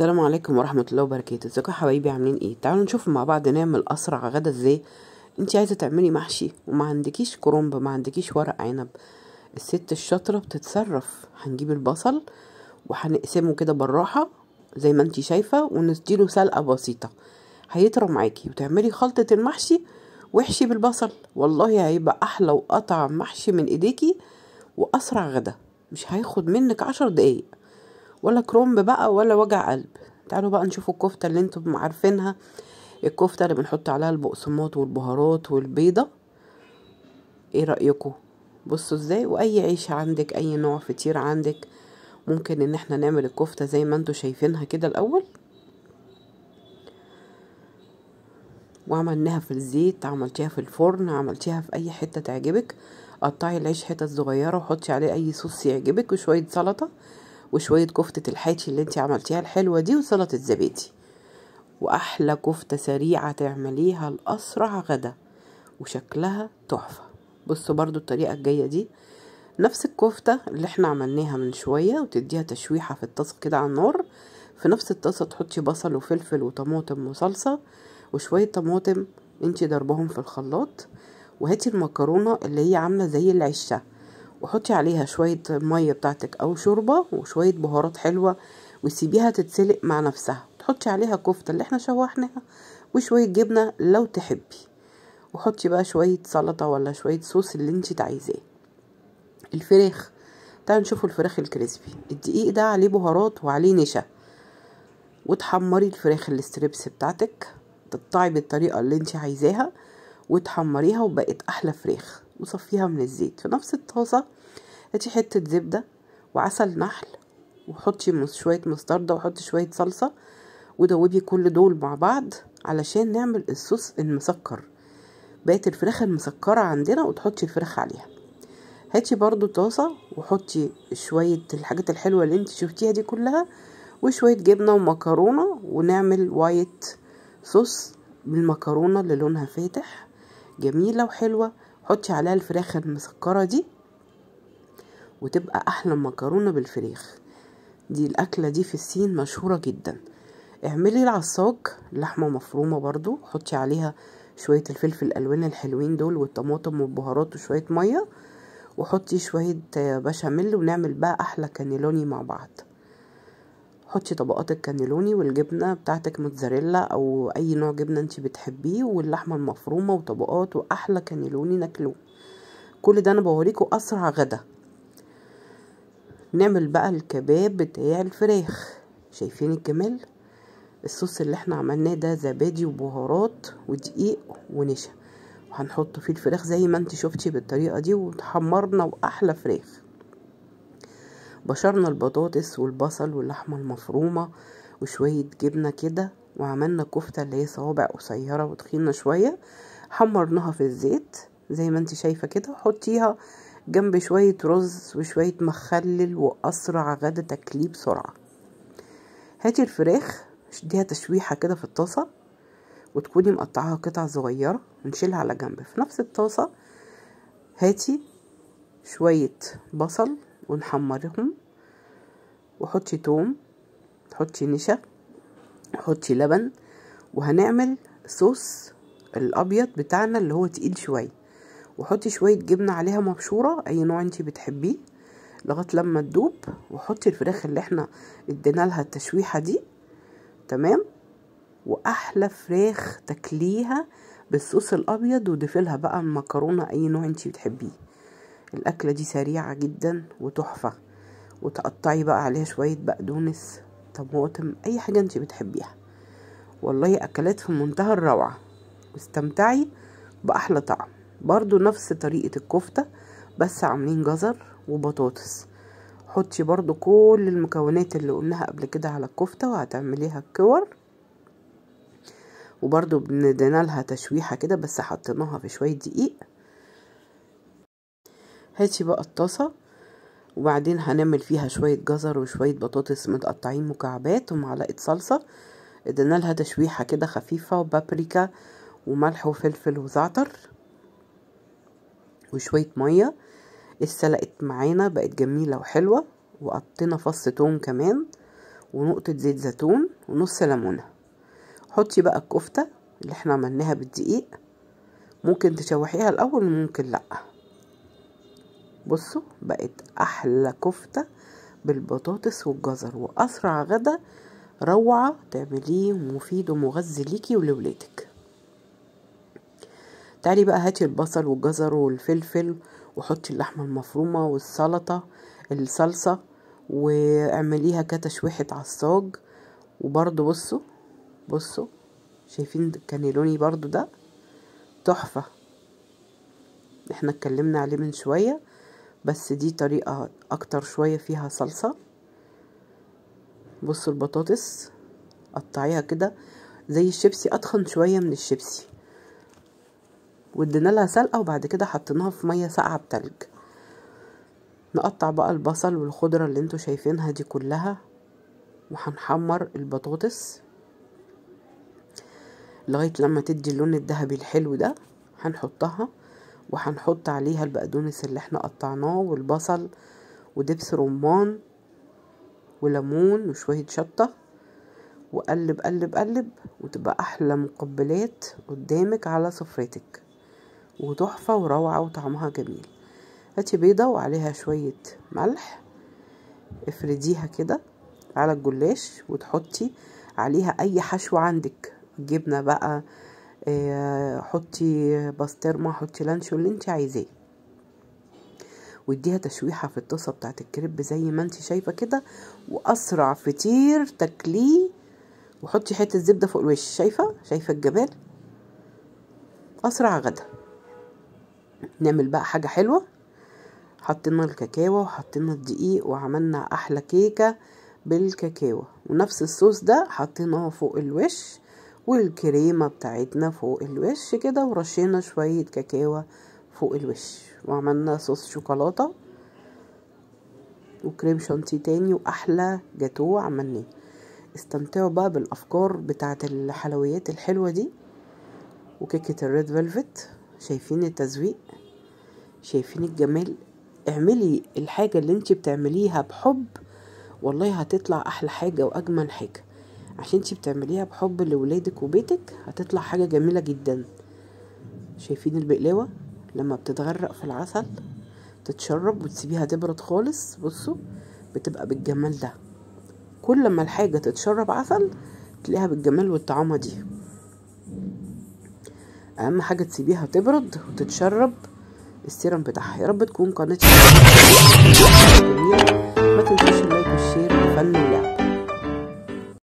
السلام عليكم ورحمة الله وبركاته ازيكم حبايبي عاملين ايه تعالوا نشوف مع بعض نعمل اسرع غدا ازاي انت عايزه تعملي محشي وما عندكيش كرنب ما عندكيش ورق عنب الست الشاطره بتتصرف هنجيب البصل وهنقسمه كده بالراحه زي ما انت شايفه ونديله سلقه بسيطه هيطرى معاكي وتعملي خلطه المحشي وحشي بالبصل والله هيبقى احلى واطعم محشي من ايديكي واسرع غدا مش هياخد منك عشر دقايق ولا كرومب بقى ولا وجع قلب تعالوا بقى نشوف الكفتة اللي انتم عارفينها الكفتة اللي بنحط عليها البقسماط والبهارات والبيضة ايه رأيكم بصوا ازاي واي عيش عندك اي نوع فطير عندك ممكن ان احنا نعمل الكفتة زي ما انتم شايفينها كده الاول وعملناها في الزيت عملتيها في الفرن عملتيها في اي حتة تعجبك قطعي العيش حتت صغيرة وحطي عليه اي صوص يعجبك وشوية سلطة وشوية كفتة الحاتي اللي انت عملتيها الحلوة دي وسلطة زبادي وأحلى كفتة سريعة تعمليها لأسرع غدا وشكلها تحفة بصوا برضو الطريقة الجاية دي نفس الكفتة اللي احنا عملناها من شوية وتديها تشويحة في الطاسة كده على النار في نفس الطاسة تحطي بصل وفلفل وطماطم وصلصة وشوية طماطم انتي ضربهم في الخلاط وهاتي المكرونة اللي هي عاملة زي العشة وحطي عليها شوية مية بتاعتك أو شوربة وشوية بهارات حلوة وسيبيها تتسلق مع نفسها تحطي عليها كفتة اللي احنا شوحناها وشوية جبنة لو تحبي وحطي بقى شوية سلطة ولا شوية صوص اللي انت عايزاه الفراخ تعالوا نشوفوا الفراخ الكريسبي الدقيق ده عليه بهارات وعليه نشا وتحمري الفراخ الاستريبس بتاعتك تقطعي بالطريقة اللي انت عايزاها وتحمريها وبقت احلى فراخ وصفيها من الزيت في نفس الطاسة هاتي حتة زبدة وعسل نحل وحطي شوية مستردة وحطي شوية صلصة ودوبي كل دول مع بعض علشان نعمل الصوص المسكر بقت الفراخ المسكرة عندنا وتحطي الفراخ عليها هاتي برضو طاسة وحطي شوية الحاجات الحلوة اللي انت شفتيها دي كلها وشوية جبنة ومكرونة ونعمل وايت صوص بالمكرونة اللي لونها فاتح جميلة وحلوة حطي عليها الفراخ المسكرة دي وتبقى أحلى مكرونة بالفريخ دي الأكلة دي في الصين مشهورة جدا اعملي العصاج لحمة مفرومة برضو حطي عليها شوية الفلفل الألوان الحلوين دول والطماطم والبهارات وشوية مية وحطي شوية بشاميل ونعمل بقى أحلى كانيلوني مع بعض حطي طبقات الكانيلوني والجبنة بتاعتك موتزاريلا او اي نوع جبنة انت بتحبيه واللحمة المفرومة وطبقات واحلى كانيلوني ناكله كل ده انا بوريكو اسرع غدا نعمل بقى الكباب بتاع الفراخ شايفين الجمال الصوص اللي احنا عملناه ده زبادي وبهارات ودقيق ونشا وهنحط فيه الفراخ زي ما انت شفتي بالطريقه دي وتحمرنا واحلى فراخ بشرنا البطاطس والبصل واللحمة المفرومة وشوية جبنة كده وعملنا كفتة اللي هي صوابع قصيرة وتخينة شوية حمرناها في الزيت زي ما انت شايفة كده حطيها جنب شوية رز وشوية مخلل وأسرع غدا تكليه بسرعة هاتي الفراخ شديها تشويحة كده في الطاسة وتكوني مقطعاها قطع صغيرة ونشيلها على جنب في نفس الطاسة هاتي شوية بصل ونحمرهم وحطي توم حطي نشا حطي لبن وهنعمل صوص الابيض بتاعنا اللي هو تقيل شويه وحطي شويه جبنه عليها مبشوره اي نوع انت بتحبيه لغايه لما تدوب وحطي الفراخ اللي احنا ادينا لها التشويحه دي تمام واحلى فراخ تاكليها بالصوص الابيض وضيفي لها بقى المكرونه اي نوع انت بتحبيه الأكلة دي سريعة جدا وتحفة وتقطعي بقى عليها شوية بقدونس طماطم أي حاجة انت بتحبيها والله أكلات في منتهى الروعة واستمتعي بأحلى طعم برضو نفس طريقة الكفتة بس عاملين جزر وبطاطس حطي برضو كل المكونات اللي قلناها قبل كده على الكفتة وهتعمليها الكور وبرضو بندينا لها تشويحة كده بس حطيناها في شوية دقيق هاتي بقى الطاسة وبعدين هنعمل فيها شوية جزر وشوية بطاطس متقطعين مكعبات ومعلقة صلصة ادينا لها تشويحة كده خفيفة وبابريكا وملح وفلفل وزعتر وشوية مية اتسلقت معانا بقت جميلة وحلوة وقطينا فص توم كمان ونقطة زيت زيتون ونص ليمونة حطي بقى الكفتة اللي احنا عملناها بالدقيق ممكن تشوحيها الأول وممكن لأ بصوا بقت احلى كفته بالبطاطس والجزر واسرع غدا روعه تعمليه مفيد ومغذي ليكي ولولادك تعالي بقى هاتي البصل والجزر والفلفل وحطي اللحمه المفرومه والسلطه الصلصه واعمليها كتشويحه عصاج وبرده بصوا بصوا شايفين الكانيلوني برده ده تحفه احنا اتكلمنا عليه من شويه بس دي طريقة اكتر شوية فيها صلصة بصوا البطاطس قطعيها كده زي الشيبسي اتخن شوية من الشيبسي وادينا لها سلقة وبعد كده حطيناها في مية ساقعة بتلج نقطع بقى البصل والخضرة اللي انتوا شايفينها دي كلها وهنحمر البطاطس لغاية لما تدي اللون الذهبي الحلو ده هنحطها وهنحط عليها البقدونس اللي احنا قطعناه والبصل ودبس رمان وليمون وشوية شطة وقلب قلب قلب وتبقى أحلى مقبلات قدامك على سفرتك وتحفة وروعة وطعمها جميل هاتي بيضة وعليها شوية ملح افرديها كده على الجلاش وتحطي عليها أي حشو عندك جبنة بقى آه، حطي بسطرمه حطي لانشو اللي انت عايزاه واديها تشويحه في الطاسه بتاعه الكريب زي ما انت شايفه كده واسرع فطير تاكليه وحطي حته زبده فوق الوش شايفه شايفه الجمال اسرع غدا نعمل بقى حاجه حلوه حطينا الكاكاو وحطينا الدقيق وعملنا احلى كيكه بالكاكاو ونفس الصوص ده حطيناه فوق الوش والكريمة بتاعتنا فوق الوش كده ورشينا شوية كاكاوة فوق الوش وعملنا صوص شوكولاتة وكريم شانتي تاني وأحلى جاتوه عملناه استمتعوا بقى بالأفكار بتاعة الحلويات الحلوة دي وكيكة الريد فيلفت شايفين التزويق شايفين الجمال اعملي الحاجة اللي انت بتعمليها بحب والله هتطلع أحلى حاجة وأجمل حاجة عشان انتي بتعمليها بحب لولادك وبيتك هتطلع حاجة جميلة جدا شايفين البقلاوة لما بتتغرق في العسل تتشرب وتسيبيها تبرد خالص بصوا بتبقى بالجمال ده كل ما الحاجة تتشرب عسل تلاقيها بالجمال والطعامة دي اهم حاجة تسيبيها تبرد وتتشرب السيرم بتاعها يا رب تكون قناتي جميلة ما تنسوش اللايك والشير والفن الله